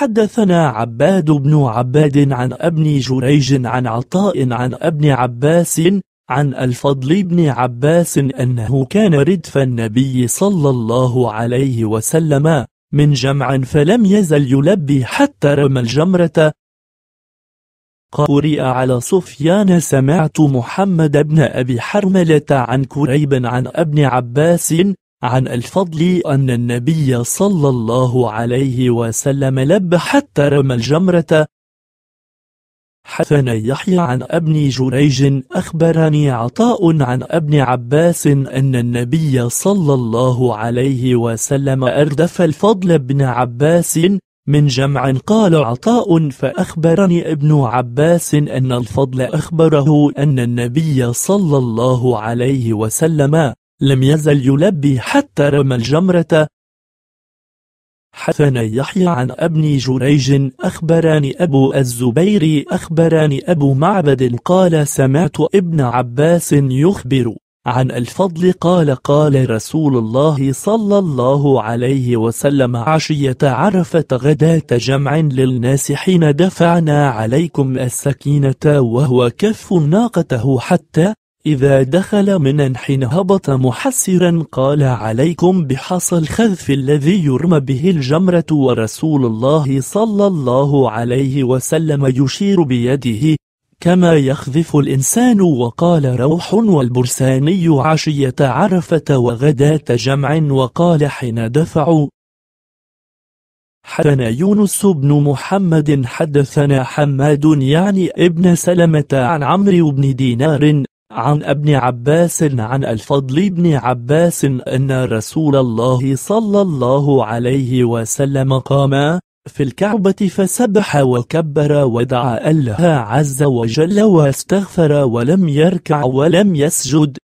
حدثنا عباد بن عباد عن ابن جريج عن عطاء عن ابن عباس عن الفضل بن عباس أنه كان ردف النبي صلى الله عليه وسلم من جمع فلم يزل يلبي حتى رمى الجمرة قرئ على سفيان سمعت محمد بن أبي حرملة عن كريب عن ابن عباس عن الفضل أن النبي صلى الله عليه وسلم لب حتى رمى الجمرة حثنا يحيى عن ابن جريج أخبرني عطاء عن ابن عباس أن النبي صلى الله عليه وسلم أردف الفضل ابن عباس من جمع قال عطاء فأخبرني ابن عباس أن الفضل أخبره أن النبي صلى الله عليه وسلم لم يزل يلبي حتى رمى الجمرة حدثنا يحيى عن ابن جريج أخبراني أبو الزبير أخبراني أبو معبد قال سمعت ابن عباس يخبر عن الفضل قال قال رسول الله صلى الله عليه وسلم عشية عرفة غداة جمع للناس حين دفعنا عليكم السكينة وهو كف ناقته حتى إذا دخل حين هبط محسرا قال عليكم بحصى الخذف الذي يرمى به الجمرة ورسول الله صلى الله عليه وسلم يشير بيده كما يخذف الإنسان وقال روح والبرساني عشية عرفة وغداة جمع وقال حين دفعوا حدثنا يونس بن محمد حدثنا حماد يعني ابن سلمة عن عمرو بن دينار عن ابن عباس عن الفضل بن عباس أن رسول الله صلى الله عليه وسلم قام في الكعبة فسبح وكبر ودعا الله عز وجل واستغفر ولم يركع ولم يسجد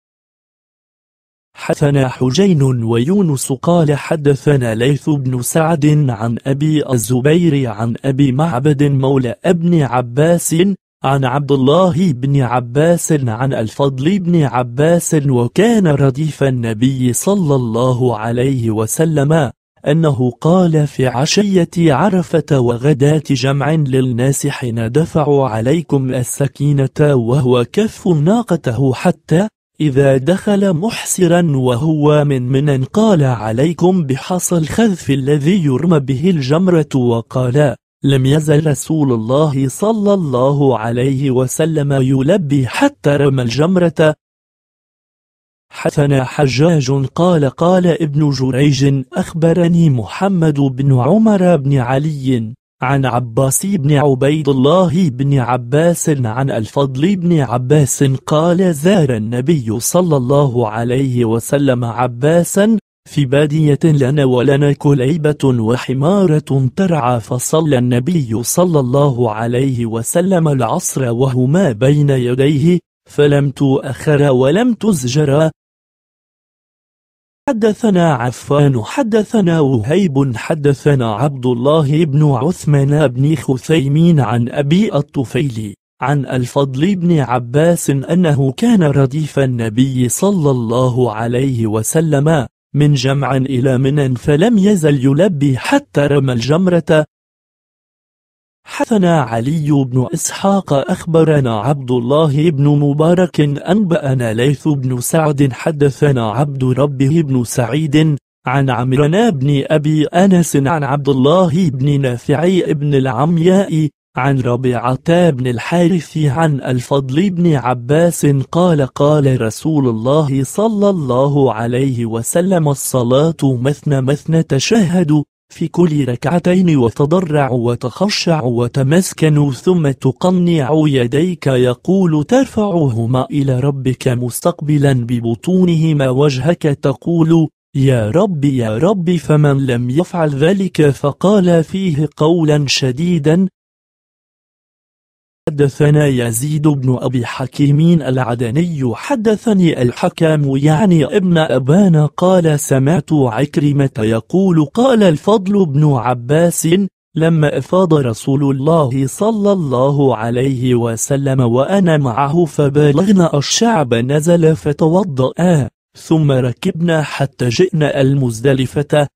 حدثنا حجين ويونس قال حدثنا ليث بن سعد عن أبي الزبير عن أبي معبد مولى ابن عباس عن عبد الله بن عباس عن الفضل بن عباس وكان رديف النبي صلى الله عليه وسلم أنه قال في عشية عرفة وغداة جمع للناس حين دفعوا عليكم السكينة وهو كف ناقته حتى إذا دخل محسرا وهو من من قال عليكم بحصى الخذف الذي يرمى به الجمرة وقال لم يزل رسول الله صلى الله عليه وسلم يلبي حتى رمى الجمرة حثنا حجاج قال قال ابن جريج أخبرني محمد بن عمر بن علي عن عباس بن عبيد الله بن عباس عن الفضل بن عباس قال زار النبي صلى الله عليه وسلم عباسا في بادية لنا ولنا كليبة وحمارة ترعى فصلى النبي صلى الله عليه وسلم العصر وهما بين يديه فلم تؤخر ولم تزجرا حدثنا عفان حدثنا وهيب حدثنا عبد الله بن عثمان بن خثيمين عن أبي الطفيلي عن الفضل بن عباس أنه كان رديف النبي صلى الله عليه وسلم من جمع إلى من فلم يزل يلبي حتى رمى الجمرة حثنا علي بن إسحاق أخبرنا عبد الله بن مبارك أنبأنا ليث بن سعد حدثنا عبد ربه بن سعيد عن عمرنا بن أبي أنس عن عبد الله بن نافعي بن العمياء عن ربيعة بن الحارث عن الفضل بن عباس قال قال رسول الله صلى الله عليه وسلم الصلاة مثنى مثنى تشهد في كل ركعتين وتضرع وتخشع وتمسكن ثم تقنع يديك يقول ترفعهما إلى ربك مستقبلا ببطونهما وجهك تقول يا رب يا رب فمن لم يفعل ذلك فقال فيه قولا شديدا حدثنا يزيد بن أبي حكيم العدني حدثني الحكام يعني ابن أبان قال سمعت عكرمة يقول قال الفضل بن عباس لما أفاض رسول الله صلى الله عليه وسلم وأنا معه فبلغنا الشعب نزل فتوضأ ثم ركبنا حتى جئنا المزدلفة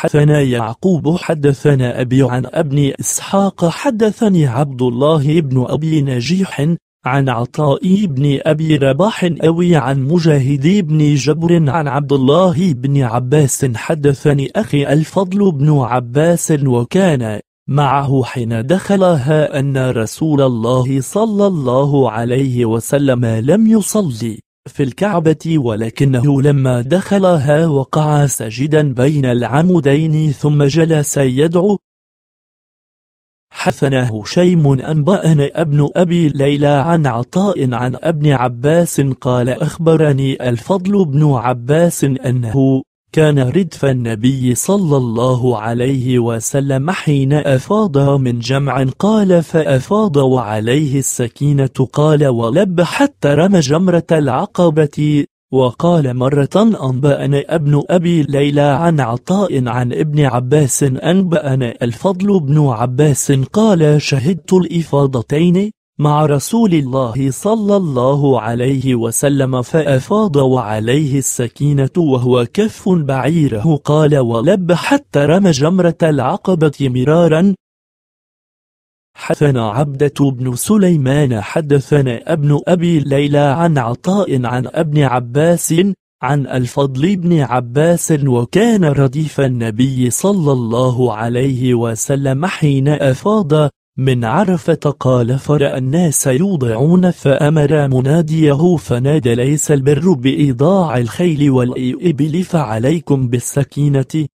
حدثنا يعقوب حدثنا أبي عن ابن إسحاق حدثني عبد الله بن أبي نجيح عن عطاء بن أبي رباح أوي عن مجاهد بن جبر عن عبد الله بن عباس حدثني أخي الفضل بن عباس وكان معه حين دخلها أن رسول الله صلى الله عليه وسلم لم يصلي في الكعبة ولكنه لما دخلها وقع ساجدا بين العمودين ثم جلس يدعو حثناه شيم أنبأنا ابن أبي ليلى عن عطاء عن ابن عباس قال أخبرني الفضل بن عباس أنه كان ردف النبي صلى الله عليه وسلم حين أفاض من جمع قال فأفاض وعليه السكينة قال ولب حتى رمى جمرة العقبة وقال مرة أنبأنا ابن أبي ليلى عن عطاء عن ابن عباس أنبأنا الفضل بن عباس قال شهدت الإفاضتين مع رسول الله صلى الله عليه وسلم فأفاض وعليه السكينة وهو كف بعيره قال ولب حتى رمى جمرة العقبة مرارا حدثنا عبدة بن سليمان حدثنا ابن أبي ليلى عن عطاء عن ابن عباس عن الفضل بن عباس وكان رديف النبي صلى الله عليه وسلم حين أفاض من عرفة قال فرأى الناس يوضعون فأمر مناديه فنادى ليس البر بإيضاع الخيل والإبل فعليكم بالسكينة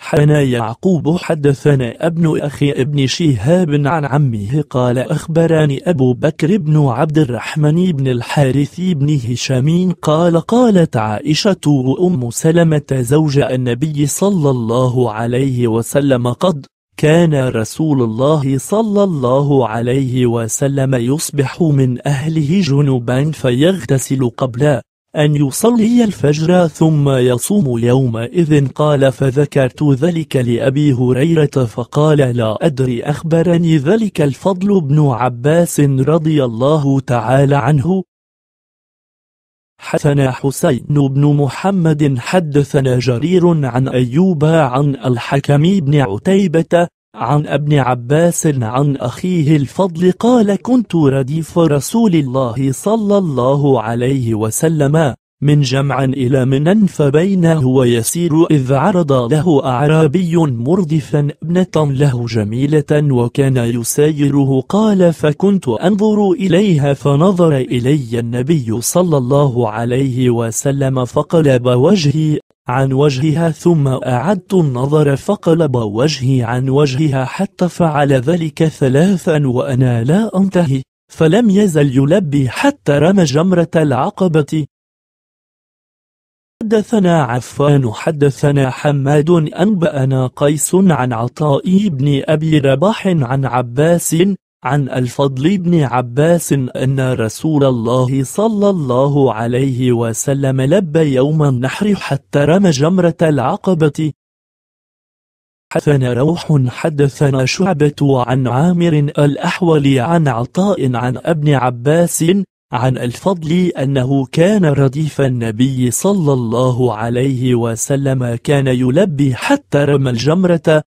حنا يعقوب حدثنا ابن أخي ابن شهاب عن عمه قال أخبرني أبو بكر بن عبد الرحمن بن الحارث بن هشام قال قالت عائشة وام سلمة زوج النبي صلى الله عليه وسلم قد كان رسول الله صلى الله عليه وسلم يصبح من أهله جنوبا فيغتسل قبل أن يصلي الفجر ثم يصوم يومئذ قال فذكرت ذلك لأبي هريرة فقال لا أدري أخبرني ذلك الفضل بن عباس رضي الله تعالى عنه حدثنا حسين بن محمد حدثنا جرير عن أيوب عن الحكم بن عتيبة عن ابن عباس عن أخيه الفضل قال كنت رديف رسول الله صلى الله عليه وسلم من جمع إلى منن فبينه ويسير إذ عرض له أعرابي مردفا ابنة له جميلة وكان يسايره قال فكنت أنظر إليها فنظر إلي النبي صلى الله عليه وسلم فقلب وجهي عن وجهها ثم أعدت النظر فقلب وجهي عن وجهها حتى فعل ذلك ثلاثا وأنا لا أنتهي فلم يزل يلبي حتى رمى جمرة العقبة حدثنا عفان حدثنا حماد أنبأنا قيس عن عطاء بن أبي رباح عن عباس عن الفضل بن عباس أن رسول الله صلى الله عليه وسلم لب يوم النحر حتى رمى جمرة العقبة حدثنا روح حدثنا شعبة عن عامر الأحول عن عطاء عن ابن عباس عن الفضل أنه كان رديف النبي صلى الله عليه وسلم كان يلبي حتى رمى الجمرة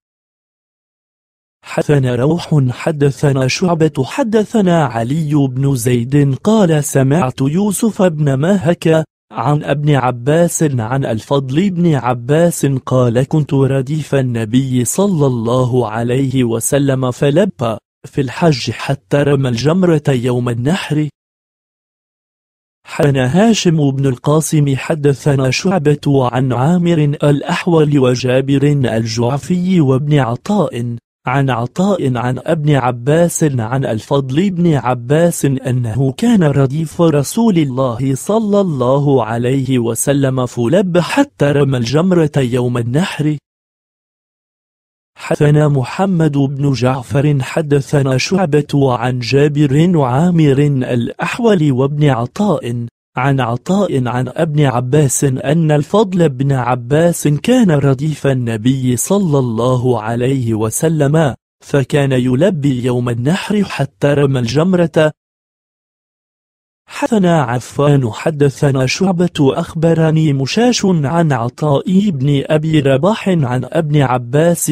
حدثنا روح حدثنا شعبة حدثنا علي بن زيد قال سمعت يوسف بن ماهك عن ابن عباس عن الفضل بن عباس قال كنت رديف النبي صلى الله عليه وسلم فلبى في الحج حتى رمى الجمرة يوم النحر حن هاشم بن القاسم حدثنا شعبة عن عامر الأحول وجابر الجعفي وابن عطاء عن عطاء عن ابن عباس عن الفضل بن عباس أنه كان رديف رسول الله صلى الله عليه وسلم فلب حتى رمى الجمرة يوم النحر حدثنا محمد بن جعفر حدثنا شعبة عن جابر وعامر الأحول وابن عطاء عن عطاء عن ابن عباس أن الفضل بن عباس كان رديف النبي صلى الله عليه وسلم فكان يلبي يوم النحر حتى رمى الجمرة حدثنا عفان حدثنا شعبة أخبرني مشاش عن عطاء بن أبي رباح عن ابن عباس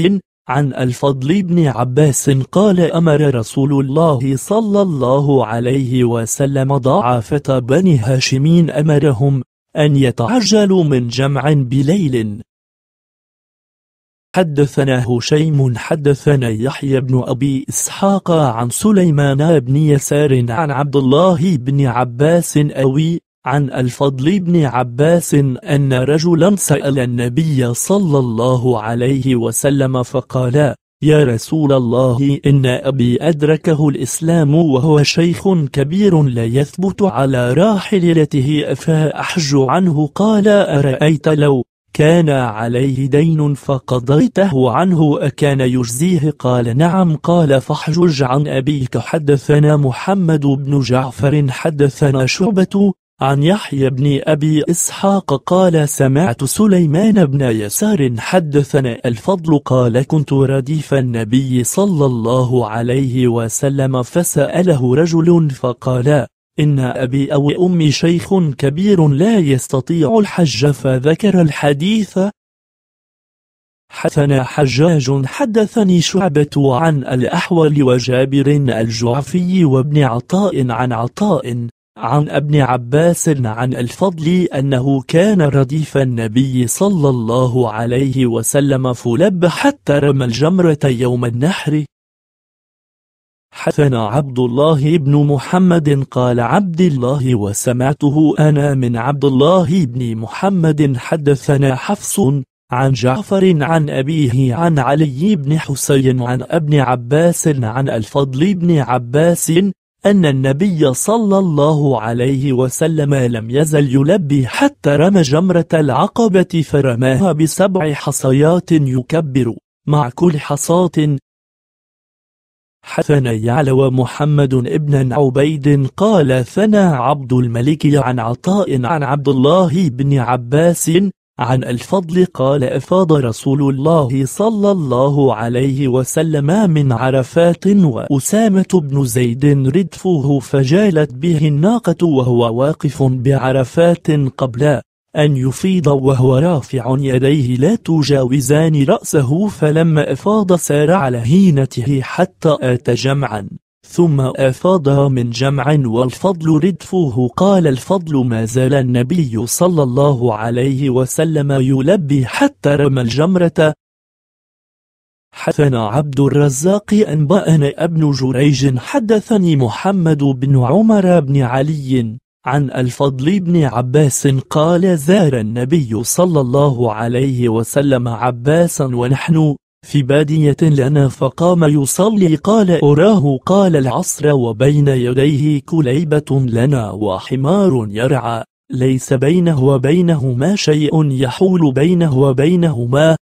عن الفضل بن عباس قال أمر رسول الله صلى الله عليه وسلم ضعافة بني هاشمين أمرهم أن يتعجلوا من جمع بليل حدثنا هشيم حدثنا يحيى بن أبي إسحاق عن سليمان بن يسار عن عبد الله بن عباس أوي عن الفضل بن عباس أن رجلا سأل النبي صلى الله عليه وسلم فقال يا رسول الله إن أبي أدركه الإسلام وهو شيخ كبير لا يثبت على راحلته فأحج عنه قال أرأيت لو كان عليه دين فقضيته عنه أكان يجزيه قال نعم قال فاحجج عن أبيك حدثنا محمد بن جعفر حدثنا شعبة عن يحيى بن أبي إسحاق قال سمعت سليمان بن يسار حدثنا الفضل قال كنت رديف النبي صلى الله عليه وسلم فسأله رجل فقال إن أبي أو أمي شيخ كبير لا يستطيع الحج فذكر الحديث حدثنا حجاج حدثني شعبة عن الأحول وجابر الجعفي وابن عطاء عن عطاء عن نعم. ابن عباس عن الفضل أنه كان رديف النبي صلى الله عليه وسلم فلب حتى رمى الجمرة يوم النحر حدثنا عبد الله بن محمد قال عبد الله وسمعته أنا من عبد الله بن محمد حدثنا حفص عن جعفر عن أبيه عن علي بن حسين عن ابن عباس عن الفضل بن عباس أن النبي صلى الله عليه وسلم لم يزل يلبي حتى رمى جمرة العقبة فرماها بسبع حصيات يكبر مع كل حصاة حثنا يعلو محمد ابن عبيد قال ثنى عبد الملك عن عطاء عن عبد الله بن عباس عن الفضل قال أفاض رسول الله صلى الله عليه وسلم من عرفات وأسامة بن زيد ردفه فجالت به الناقة وهو واقف بعرفات قبل أن يفيض وهو رافع يديه لا تجاوزان رأسه فلما أفاض سار على هينته حتى آت جمعا ثم أفاض من جمع والفضل ردفه قال الفضل ما زال النبي صلى الله عليه وسلم يلبي حتى رمى الجمرة حدثنا عبد الرزاق أنبأنا ابن جريج حدثني محمد بن عمر بن علي عن الفضل بن عباس قال زار النبي صلى الله عليه وسلم عباسا ونحن في بادية لنا فقام يصلي قال أراه قال العصر وبين يديه كليبة لنا وحمار يرعى ليس بينه وبينهما شيء يحول بينه وبينهما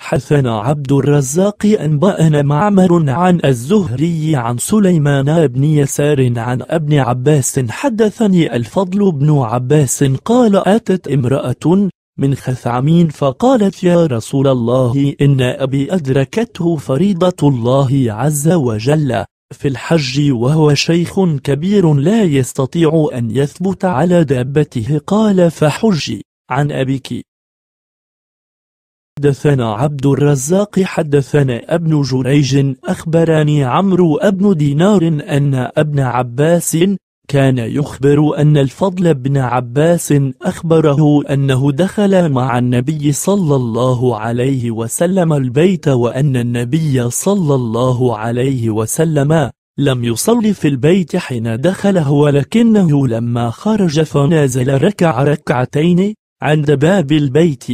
حثنا عبد الرزاق أنبأنا معمر عن الزهري عن سليمان بن يسار عن ابن عباس حدثني الفضل بن عباس قال أتت امرأة من خثعمين فقالت يا رسول الله إن أبي أدركته فريضة الله عز وجل في الحج وهو شيخ كبير لا يستطيع أن يثبت على دابته قال فحجي عن أبيك حدثنا عبد الرزاق حدثنا ابن جريج أخبرني عمرو ابن دينار أن ابن عباس كان يخبر أن الفضل بن عباس أخبره أنه دخل مع النبي صلى الله عليه وسلم البيت وأن النبي صلى الله عليه وسلم لم يصل في البيت حين دخله ولكنه لما خرج فنازل ركع ركعتين عند باب البيت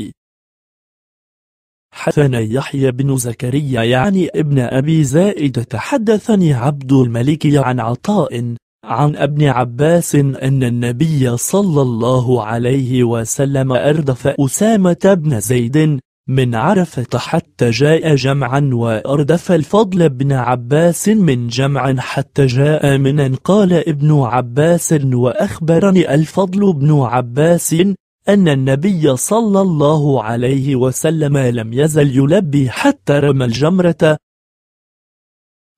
حدثنا يحيى بن زكريا يعني ابن أبي زائد تحدثني عبد الملك عن عطاء عن ابن عباس أن النبي صلى الله عليه وسلم أردف أسامة بن زيد من عرفة حتى جاء جمعا وأردف الفضل بن عباس من جمع حتى جاء منا قال ابن عباس وأخبرني الفضل بن عباس أن النبي صلى الله عليه وسلم لم يزل يلبي حتى رمى الجمرة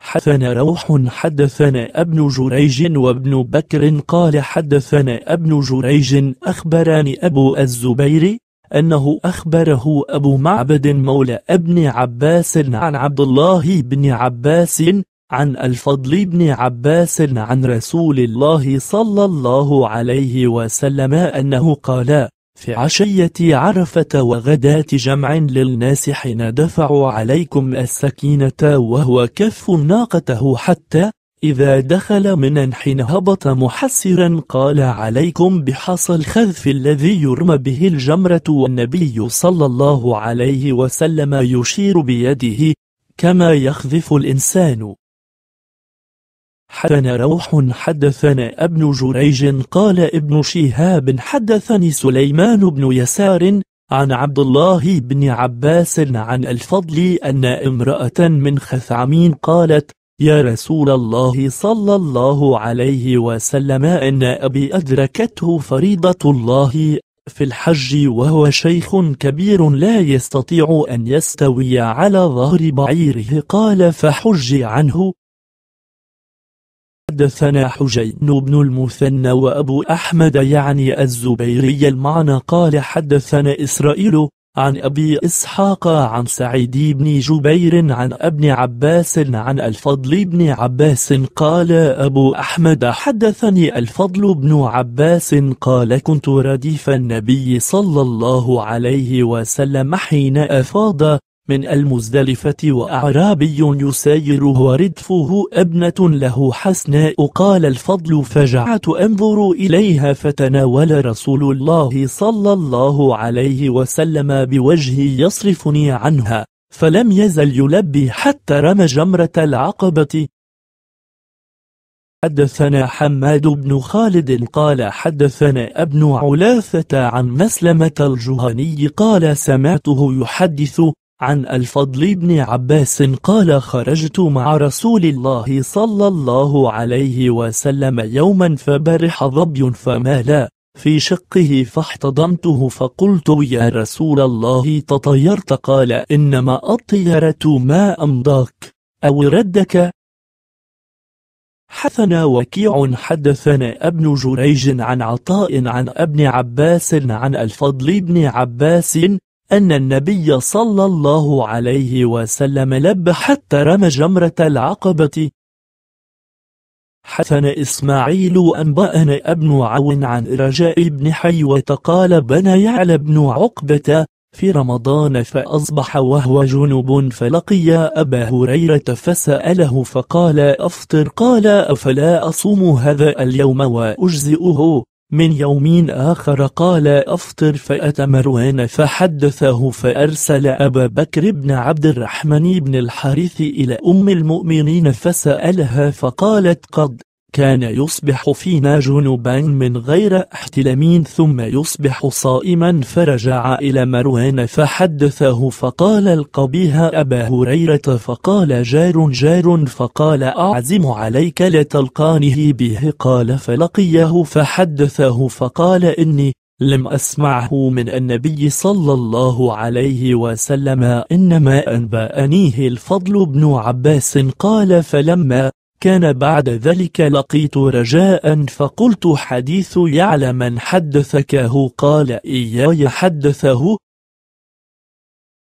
حدثنا روح حدثنا ابن جريج وابن بكر قال حدثنا ابن جريج أخبرني أبو الزبير أنه أخبره أبو معبد مولى ابن عباس عن عبد الله بن عباس عن الفضل بن عباس عن رسول الله صلى الله عليه وسلم أنه قال في عشية عرفة وغداة جمع للناس حين دفعوا عليكم السكينة وهو كف ناقته حتى إذا دخل من حين هبط محسرا قال عليكم بحصى الخذف الذي يرمى به الجمرة والنبي صلى الله عليه وسلم يشير بيده كما يخذف الإنسان حدثنا روح حدثنا ابن جريج قال ابن شهاب حدثني سليمان بن يسار عن عبد الله بن عباس عن الفضل أن امرأة من خثعمين قالت يا رسول الله صلى الله عليه وسلم إن أبي أدركته فريضة الله في الحج وهو شيخ كبير لا يستطيع أن يستوي على ظهر بعيره قال فحج عنه حدثنا حجين بن المثنى وأبو أحمد يعني الزبيري المعنى قال حدثنا إسرائيل عن أبي إسحاق عن سعيد بن جبير عن ابن عباس عن الفضل بن عباس قال أبو أحمد حدثني الفضل بن عباس قال كنت رديف النبي صلى الله عليه وسلم حين أفاض من المزدلفة وأعرابي يسايره وردفه أبنة له حسناء قال الفضل فجعت أنظر إليها فتناول رسول الله صلى الله عليه وسلم بوجهي يصرفني عنها فلم يزل يلبي حتى رمى جمرة العقبة حدثنا حماد بن خالد قال حدثنا ابن علاثة عن مسلمة الجهني قال سمعته يحدث عن الفضل بن عباس قال خرجت مع رسول الله صلى الله عليه وسلم يوما فبرح ظبي فمالا في شقه فاحتضنته فقلت يا رسول الله تطيرت قال إنما الطيرة ما أمضاك أو ردك حثنا وكيع حدثنا ابن جريج عن عطاء عن ابن عباس عن الفضل بن عباس أن النبي صلى الله عليه وسلم لب حتى رمى جمرة العقبة حسن إسماعيل أنبأنا ابن عون عن رجاء بن حي وتقال بنى يعلى بن عقبة في رمضان فأصبح وهو جنوب فلقي أبا هريرة فسأله فقال أفطر قال أفلا أصوم هذا اليوم وأجزئه من يوم آخر قال أفطر فأتى مروان فحدثه فأرسل أبا بكر بن عبد الرحمن بن الحارث إلى أم المؤمنين فسألها فقالت قد كان يصبح فينا جنوبا من غير احتلام ثم يصبح صائما فرجع إلى مروان فحدثه فقال القبيها أبا هريرة فقال جار جار فقال أعزم عليك لتلقانه به قال فلقيه فحدثه فقال إني لم أسمعه من النبي صلى الله عليه وسلم إنما أنبأنيه الفضل بن عباس قال فلما كان بعد ذلك لقيت رجاء فقلت حديث يعلى من حدثكه قال إياي حدثه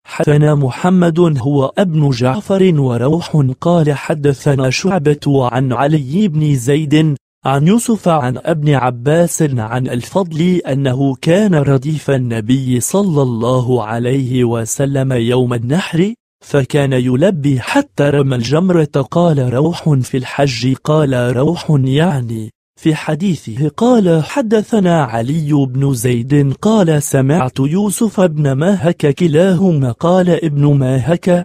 حدثنا محمد هو ابن جعفر وروح قال حدثنا شعبة عن علي بن زيد عن يوسف عن ابن عباس عن الفضل أنه كان رديف النبي صلى الله عليه وسلم يوم النحر فكان يلبي حتى رمى الجمرة قال روح في الحج قال روح يعني في حديثه قال حدثنا علي بن زيد قال سمعت يوسف بن ماهك كلاهما قال ابن ماهك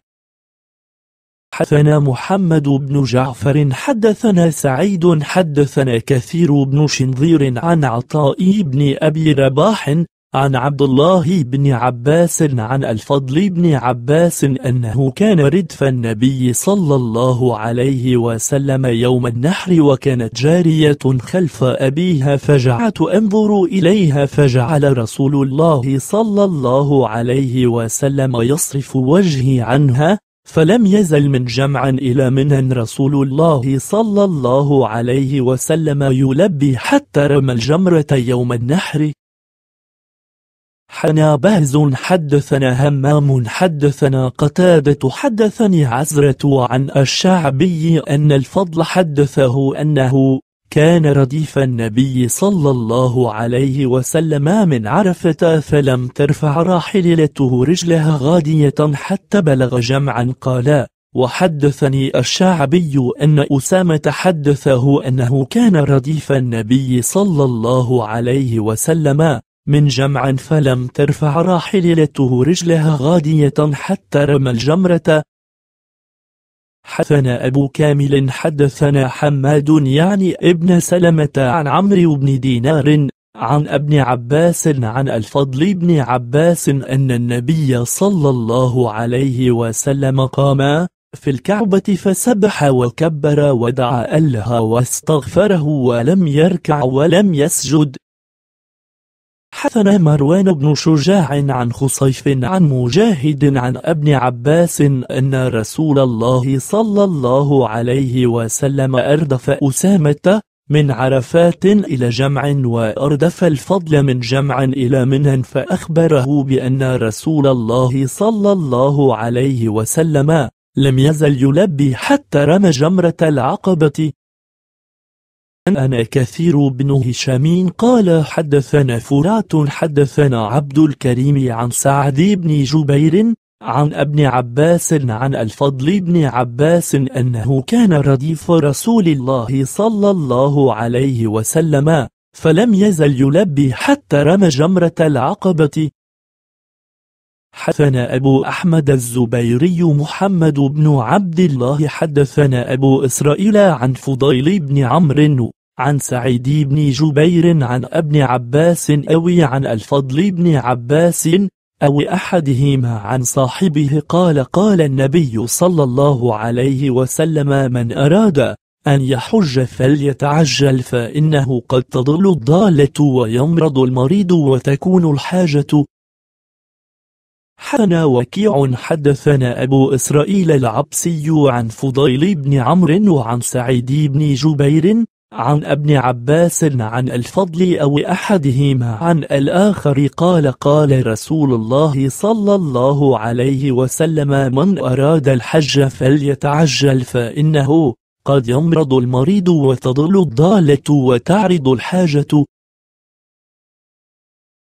حدثنا محمد بن جعفر حدثنا سعيد حدثنا كثير بن شنظير عن عطاء بن أبي رباح عن عبد الله بن عباس عن الفضل بن عباس أنه كان ردف النبي صلى الله عليه وسلم يوم النحر وكانت جارية خلف أبيها فجعت أنظر إليها فجعل رسول الله صلى الله عليه وسلم يصرف وجهي عنها فلم يزل من جمع إلى منا رسول الله صلى الله عليه وسلم يلبي حتى رمى الجمرة يوم النحر حنا بهز حدثنا همام حدثنا قتادة حدثني عزرة عن الشعبي أن الفضل حدثه أنه كان رديف النبي صلى الله عليه وسلم من عرفة فلم ترفع راحلته رجلها غادية حتى بلغ جمعا قالا وحدثني الشعبي أن أسامة حدثه أنه كان رديف النبي صلى الله عليه وسلم من جمع فلم ترفع راحلته رجلها غادية حتى رمى الجمرة حدثنا أبو كامل حدثنا حماد يعني ابن سلمة عن عمرو بن دينار عن ابن عباس عن الفضل بن عباس أن النبي صلى الله عليه وسلم قام في الكعبة فسبح وكبر ودعا الله واستغفره ولم يركع ولم يسجد حثنا مروان بن شجاع عن خصيف عن مجاهد عن ابن عباس أن رسول الله صلى الله عليه وسلم أردف أسامة من عرفات إلى جمع وأردف الفضل من جمع إلى منى فأخبره بأن رسول الله صلى الله عليه وسلم لم يزل يلبي حتى رمى جمرة العقبة أنا كثير بن هشام قال حدثنا فرات حدثنا عبد الكريم عن سعد بن جبير عن ابن عباس عن الفضل بن عباس أنه كان رديف رسول الله صلى الله عليه وسلم فلم يزل يلبي حتى رمى جمرة العقبة حدثنا أبو أحمد الزبيري محمد بن عبد الله حدثنا أبو إسرائيل عن فضيل بن عمرو عن سعيد بن جبير عن ابن عباس أو عن الفضل بن عباس أو أحدهما عن صاحبه قال قال النبي صلى الله عليه وسلم من أراد أن يحج فليتعجل فإنه قد تضل الضالة ويمرض المريض وتكون الحاجة حدثنا وكيع حدثنا أبو إسرائيل العبسي عن فضيل بن عمرو وعن سعيد بن جبير عن ابن عباس عن الفضل أو أحدهما عن الآخر قال قال رسول الله صلى الله عليه وسلم من أراد الحج فليتعجل فإنه قد يمرض المريض وتضل الضالة وتعرض الحاجة